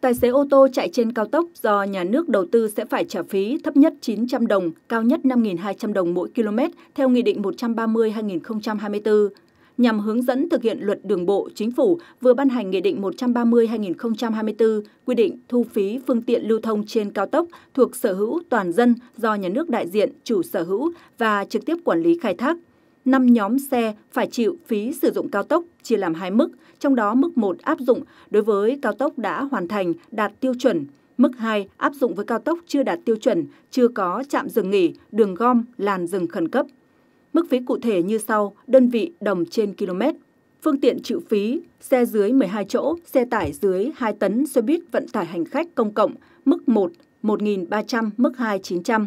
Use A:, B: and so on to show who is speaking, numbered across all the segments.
A: Tài xế ô tô chạy trên cao tốc do nhà nước đầu tư sẽ phải trả phí thấp nhất 900 đồng, cao nhất 5.200 đồng mỗi km theo Nghị định 130-2024 nhằm hướng dẫn thực hiện luật đường bộ, Chính phủ vừa ban hành Nghị định 130-2024 quy định thu phí phương tiện lưu thông trên cao tốc thuộc sở hữu toàn dân do nhà nước đại diện, chủ sở hữu và trực tiếp quản lý khai thác. 5 nhóm xe phải chịu phí sử dụng cao tốc chia làm hai mức, trong đó mức 1 áp dụng đối với cao tốc đã hoàn thành, đạt tiêu chuẩn, mức 2 áp dụng với cao tốc chưa đạt tiêu chuẩn, chưa có trạm dừng nghỉ, đường gom, làn dừng khẩn cấp. Mức phí cụ thể như sau, đơn vị đồng trên km. Phương tiện chịu phí, xe dưới 12 chỗ, xe tải dưới 2 tấn, xe buýt vận tải hành khách công cộng, mức 1, 1.300, mức 2, 900.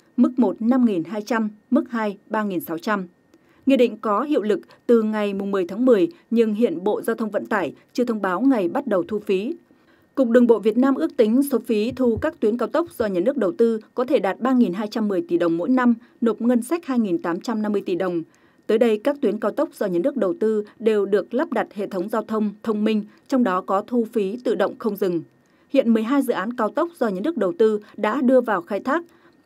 A: mức 1 5.200, mức 2 3.600. Nghị định có hiệu lực từ ngày 10 tháng 10 nhưng hiện Bộ Giao thông Vận tải chưa thông báo ngày bắt đầu thu phí. Cục Đường bộ Việt Nam ước tính số phí thu các tuyến cao tốc do nhà nước đầu tư có thể đạt 3.210 tỷ đồng mỗi năm, nộp ngân sách 2.850 tỷ đồng. Tới đây, các tuyến cao tốc do nhà nước đầu tư đều được lắp đặt hệ thống giao thông thông minh, trong đó có thu phí tự động không dừng. Hiện 12 dự án cao tốc do nhà nước đầu tư đã đưa vào khai thác,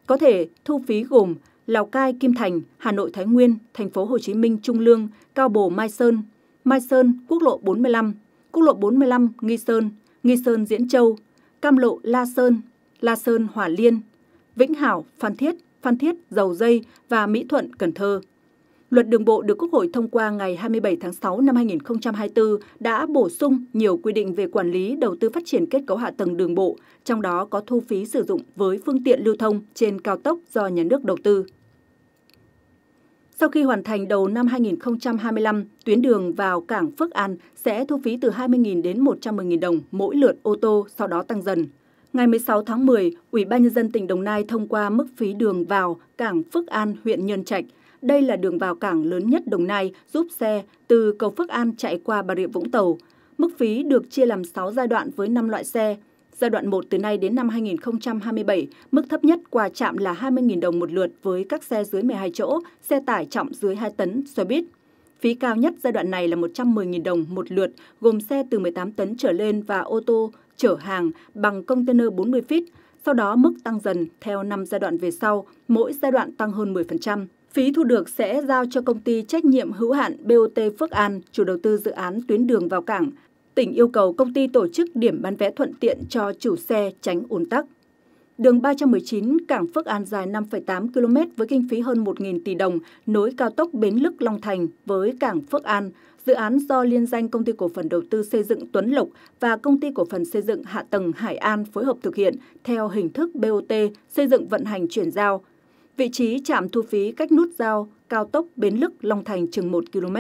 A: có thể thu phí gồm Lào Cai, Kim Thành, Hà Nội, Thái Nguyên, thành phố Hồ Chí Minh, Trung Lương, Cao Bồ, Mai Sơn, Mai Sơn, quốc lộ 45, quốc lộ 45, Nghi Sơn, Nghi Sơn, Diễn Châu, Cam Lộ, La Sơn, La Sơn, Hòa Liên, Vĩnh Hảo, Phan Thiết, Phan Thiết, Dầu Dây và Mỹ Thuận, Cần Thơ. Luật đường bộ được Quốc hội thông qua ngày 27 tháng 6 năm 2024 đã bổ sung nhiều quy định về quản lý đầu tư phát triển kết cấu hạ tầng đường bộ, trong đó có thu phí sử dụng với phương tiện lưu thông trên cao tốc do nhà nước đầu tư. Sau khi hoàn thành đầu năm 2025, tuyến đường vào cảng Phước An sẽ thu phí từ 20.000 đến 110.000 đồng mỗi lượt ô tô, sau đó tăng dần. Ngày 16 tháng 10, Ủy ban nhân dân tỉnh Đồng Nai thông qua mức phí đường vào cảng Phước An, huyện Nhân Trạch – đây là đường vào cảng lớn nhất Đồng Nai giúp xe từ cầu Phước An chạy qua Bà Rịa Vũng Tàu. Mức phí được chia làm 6 giai đoạn với 5 loại xe. Giai đoạn 1 từ nay đến năm 2027, mức thấp nhất qua trạm là 20.000 đồng một lượt với các xe dưới 12 chỗ, xe tải trọng dưới 2 tấn, xe buýt. Phí cao nhất giai đoạn này là 110.000 đồng một lượt, gồm xe từ 18 tấn trở lên và ô tô chở hàng bằng container 40 feet, sau đó mức tăng dần theo 5 giai đoạn về sau, mỗi giai đoạn tăng hơn 10%. Phí thu được sẽ giao cho công ty trách nhiệm hữu hạn BOT Phước An, chủ đầu tư dự án tuyến đường vào cảng. Tỉnh yêu cầu công ty tổ chức điểm bán vé thuận tiện cho chủ xe tránh ùn tắc. Đường 319 cảng Phước An dài 5,8 km với kinh phí hơn 1.000 tỷ đồng nối cao tốc Bến Lức Long Thành với cảng Phước An. Dự án do liên danh công ty cổ phần đầu tư xây dựng Tuấn Lộc và công ty cổ phần xây dựng hạ tầng Hải An phối hợp thực hiện theo hình thức BOT xây dựng vận hành chuyển giao Vị trí trạm thu phí cách nút giao cao tốc Bến Lức Long Thành chừng 1 km.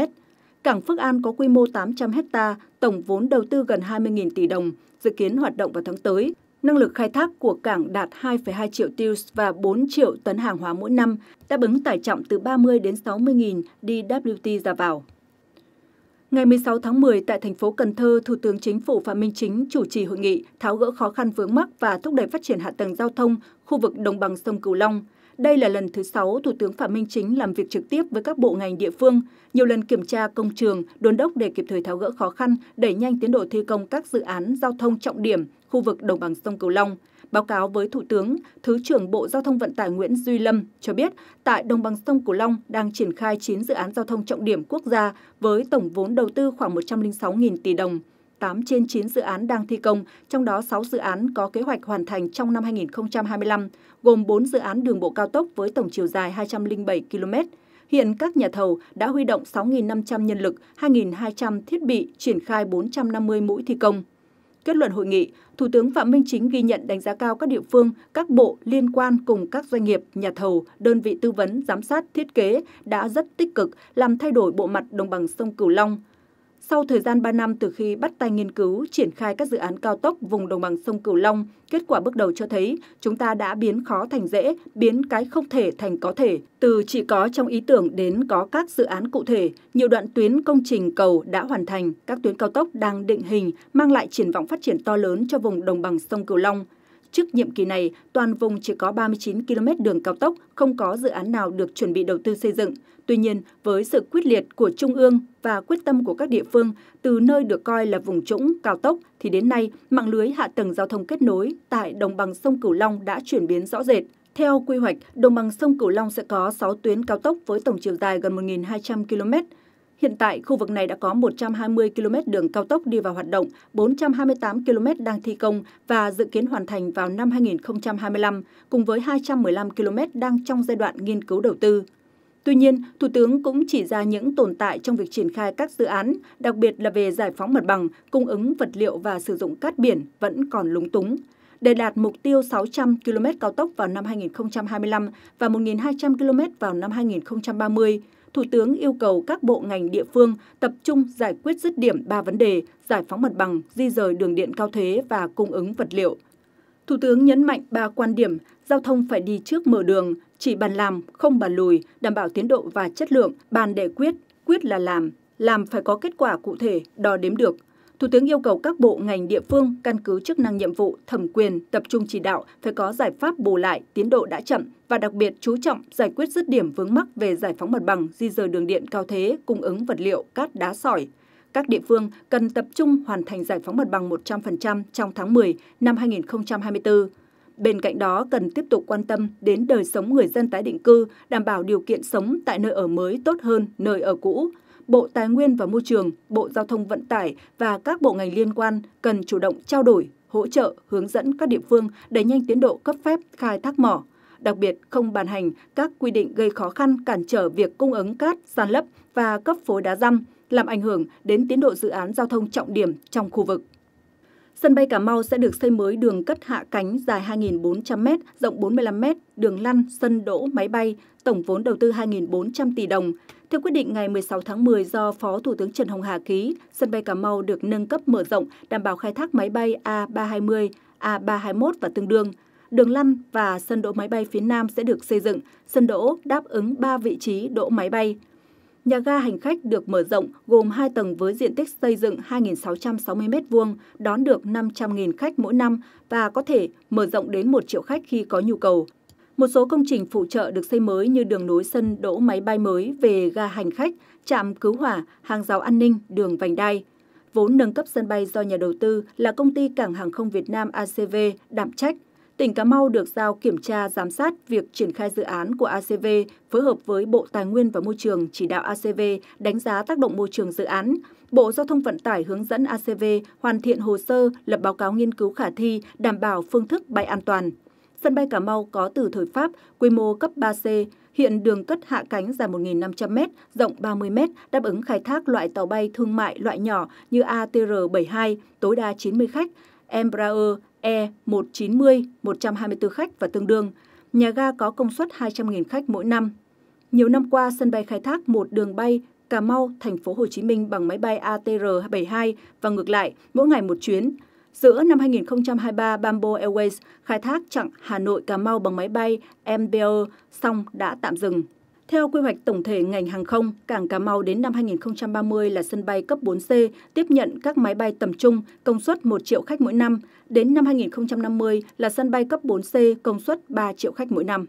A: Cảng Phước An có quy mô 800 ha, tổng vốn đầu tư gần 20.000 tỷ đồng, dự kiến hoạt động vào tháng tới. Năng lực khai thác của cảng đạt 2,2 triệu tiêu và 4 triệu tấn hàng hóa mỗi năm, đáp ứng tải trọng từ 30 đến 60.000 DWT ra vào. Ngày 16 tháng 10 tại thành phố Cần Thơ, Thủ tướng Chính phủ Phạm Minh Chính chủ trì hội nghị tháo gỡ khó khăn vướng mắc và thúc đẩy phát triển hạ tầng giao thông khu vực đồng bằng sông Cửu Long. Đây là lần thứ 6 Thủ tướng Phạm Minh Chính làm việc trực tiếp với các bộ ngành địa phương, nhiều lần kiểm tra công trường, đôn đốc để kịp thời tháo gỡ khó khăn, đẩy nhanh tiến độ thi công các dự án giao thông trọng điểm khu vực đồng bằng sông Cửu Long. Báo cáo với Thủ tướng, Thứ trưởng Bộ Giao thông Vận tải Nguyễn Duy Lâm cho biết, tại đồng bằng sông Cửu Long đang triển khai 9 dự án giao thông trọng điểm quốc gia với tổng vốn đầu tư khoảng 106.000 tỷ đồng. 8 trên 9 dự án đang thi công, trong đó 6 dự án có kế hoạch hoàn thành trong năm 2025, gồm 4 dự án đường bộ cao tốc với tổng chiều dài 207 km. Hiện các nhà thầu đã huy động 6.500 nhân lực, 2.200 thiết bị, triển khai 450 mũi thi công. Kết luận hội nghị, Thủ tướng Phạm Minh Chính ghi nhận đánh giá cao các địa phương, các bộ liên quan cùng các doanh nghiệp, nhà thầu, đơn vị tư vấn, giám sát, thiết kế đã rất tích cực làm thay đổi bộ mặt đồng bằng sông Cửu Long, sau thời gian 3 năm từ khi bắt tay nghiên cứu triển khai các dự án cao tốc vùng đồng bằng sông Cửu Long, kết quả bước đầu cho thấy chúng ta đã biến khó thành dễ, biến cái không thể thành có thể. Từ chỉ có trong ý tưởng đến có các dự án cụ thể, nhiều đoạn tuyến công trình cầu đã hoàn thành, các tuyến cao tốc đang định hình, mang lại triển vọng phát triển to lớn cho vùng đồng bằng sông Cửu Long. Trước nhiệm kỳ này, toàn vùng chỉ có 39 km đường cao tốc, không có dự án nào được chuẩn bị đầu tư xây dựng. Tuy nhiên, với sự quyết liệt của Trung ương và quyết tâm của các địa phương, từ nơi được coi là vùng trũng, cao tốc, thì đến nay, mạng lưới hạ tầng giao thông kết nối tại đồng bằng sông Cửu Long đã chuyển biến rõ rệt. Theo quy hoạch, đồng bằng sông Cửu Long sẽ có 6 tuyến cao tốc với tổng chiều dài gần 1.200 km. Hiện tại, khu vực này đã có 120 km đường cao tốc đi vào hoạt động, 428 km đang thi công và dự kiến hoàn thành vào năm 2025, cùng với 215 km đang trong giai đoạn nghiên cứu đầu tư. Tuy nhiên, Thủ tướng cũng chỉ ra những tồn tại trong việc triển khai các dự án, đặc biệt là về giải phóng mặt bằng, cung ứng vật liệu và sử dụng cát biển vẫn còn lúng túng. Để đạt mục tiêu 600 km cao tốc vào năm 2025 và 1.200 km vào năm 2030, Thủ tướng yêu cầu các bộ ngành địa phương tập trung giải quyết dứt điểm 3 vấn đề, giải phóng mặt bằng, di rời đường điện cao thế và cung ứng vật liệu. Thủ tướng nhấn mạnh ba quan điểm, giao thông phải đi trước mở đường, chỉ bàn làm, không bàn lùi, đảm bảo tiến độ và chất lượng, bàn để quyết, quyết là làm, làm phải có kết quả cụ thể, đo đếm được – Thủ tướng yêu cầu các bộ ngành địa phương căn cứ chức năng nhiệm vụ, thẩm quyền, tập trung chỉ đạo phải có giải pháp bù lại tiến độ đã chậm và đặc biệt chú trọng giải quyết dứt điểm vướng mắc về giải phóng mặt bằng, di rời đường điện cao thế, cung ứng vật liệu, cát đá sỏi. Các địa phương cần tập trung hoàn thành giải phóng mặt bằng 100% trong tháng 10 năm 2024. Bên cạnh đó, cần tiếp tục quan tâm đến đời sống người dân tái định cư, đảm bảo điều kiện sống tại nơi ở mới tốt hơn nơi ở cũ, Bộ Tài nguyên và Môi trường, Bộ Giao thông Vận tải và các bộ ngành liên quan cần chủ động trao đổi, hỗ trợ, hướng dẫn các địa phương đẩy nhanh tiến độ cấp phép khai thác mỏ, đặc biệt không bàn hành các quy định gây khó khăn cản trở việc cung ứng cát, san lấp và cấp phối đá răm, làm ảnh hưởng đến tiến độ dự án giao thông trọng điểm trong khu vực. Sân bay Cà Mau sẽ được xây mới đường cất hạ cánh dài 2.400m, rộng 45m, đường lăn, sân đỗ, máy bay, tổng vốn đầu tư 2.400 tỷ đồng, theo quyết định ngày 16 tháng 10 do Phó Thủ tướng Trần Hồng Hà ký, sân bay Cà Mau được nâng cấp mở rộng, đảm bảo khai thác máy bay A320, A321 và tương đương. Đường lăn và sân đỗ máy bay phía Nam sẽ được xây dựng, sân đỗ đáp ứng 3 vị trí đỗ máy bay. Nhà ga hành khách được mở rộng gồm 2 tầng với diện tích xây dựng 2.660 m2, đón được 500.000 khách mỗi năm và có thể mở rộng đến 1 triệu khách khi có nhu cầu. Một số công trình phụ trợ được xây mới như đường nối sân đỗ máy bay mới về ga hành khách, trạm cứu hỏa, hàng rào an ninh, đường vành đai. Vốn nâng cấp sân bay do nhà đầu tư là công ty Cảng hàng không Việt Nam ACV đảm trách. Tỉnh Cà Mau được giao kiểm tra giám sát việc triển khai dự án của ACV phối hợp với Bộ Tài nguyên và Môi trường chỉ đạo ACV đánh giá tác động môi trường dự án. Bộ Giao thông Vận tải hướng dẫn ACV hoàn thiện hồ sơ lập báo cáo nghiên cứu khả thi đảm bảo phương thức bay an toàn. Sân bay Cà Mau có từ thời Pháp, quy mô cấp 3C, hiện đường cất hạ cánh dài 1.500m, rộng 30m, đáp ứng khai thác loại tàu bay thương mại loại nhỏ như ATR-72, tối đa 90 khách, Embraer E190, 124 khách và tương đương. Nhà ga có công suất 200.000 khách mỗi năm. Nhiều năm qua, sân bay khai thác một đường bay Cà Mau, thành phố Hồ Chí Minh bằng máy bay ATR-72 và ngược lại, mỗi ngày một chuyến. Giữa năm 2023, Bamboo Airways khai thác chặng Hà Nội Cà Mau bằng máy bay MBO, song đã tạm dừng. Theo quy hoạch tổng thể ngành hàng không, cảng Cà Mau đến năm 2030 là sân bay cấp 4C, tiếp nhận các máy bay tầm trung, công suất 1 triệu khách mỗi năm. Đến năm 2050 là sân bay cấp 4C, công suất 3 triệu khách mỗi năm.